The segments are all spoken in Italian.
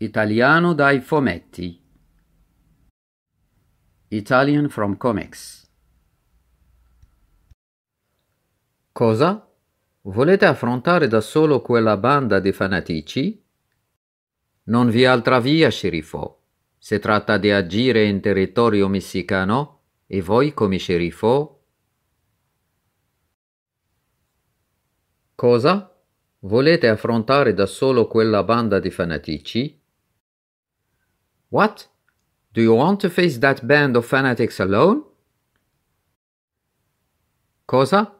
Italiano dai fumetti. Italian from comics. Cosa? Volete affrontare da solo quella banda di fanatici? Non vi è altra via, sceriffo. Se tratta di agire in territorio messicano e voi come sceriffo... Cosa? Volete affrontare da solo quella banda di fanatici? What? Do you want to face that band of fanatics alone? Cosa?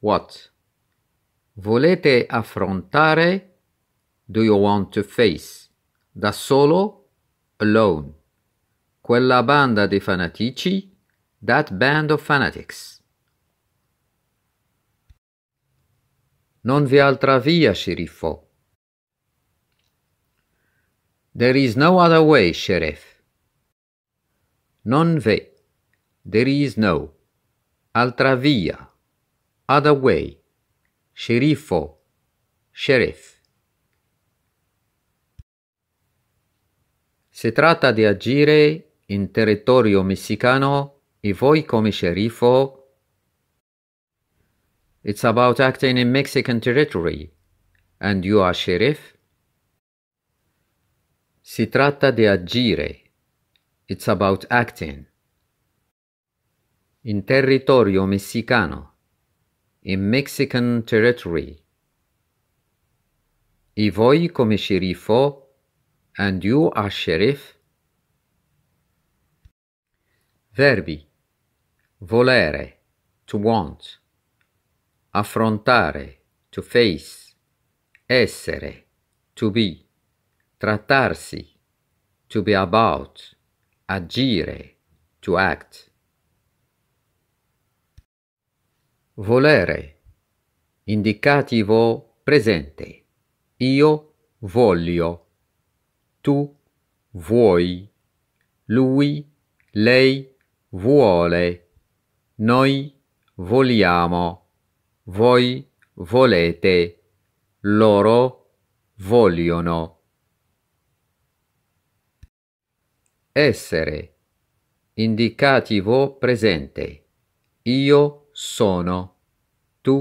What? Volete affrontare? Do you want to face? Da solo? Alone. Quella banda di fanatici? That band of fanatics. Non vi altra via, sceriffo. There is no other way, Sheriff. Non ve. There is no. Altra via. Other way. sheriffo, Sheriff. Se tratta di agire in territorio messicano e voi come sheriffo. It's about acting in Mexican territory. And you are sheriff? Si tratta di agire. It's about acting. In territorio messicano. In Mexican territory. E voi come sceriffo? And you are sheriff? Verbi. Volere. To want. Affrontare. To face. Essere. To be trattarsi, to be about, agire, to act. Volere, indicativo presente. Io voglio, tu vuoi, lui, lei vuole, noi vogliamo, voi volete, loro vogliono. essere. Indicativo presente. Io sono. Tu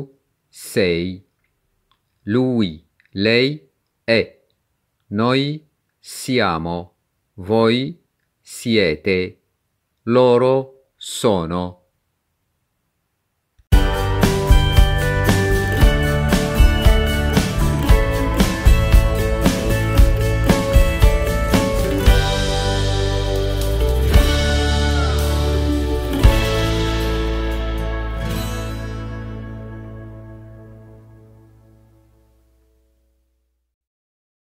sei. Lui, lei è. Noi siamo. Voi siete. Loro sono.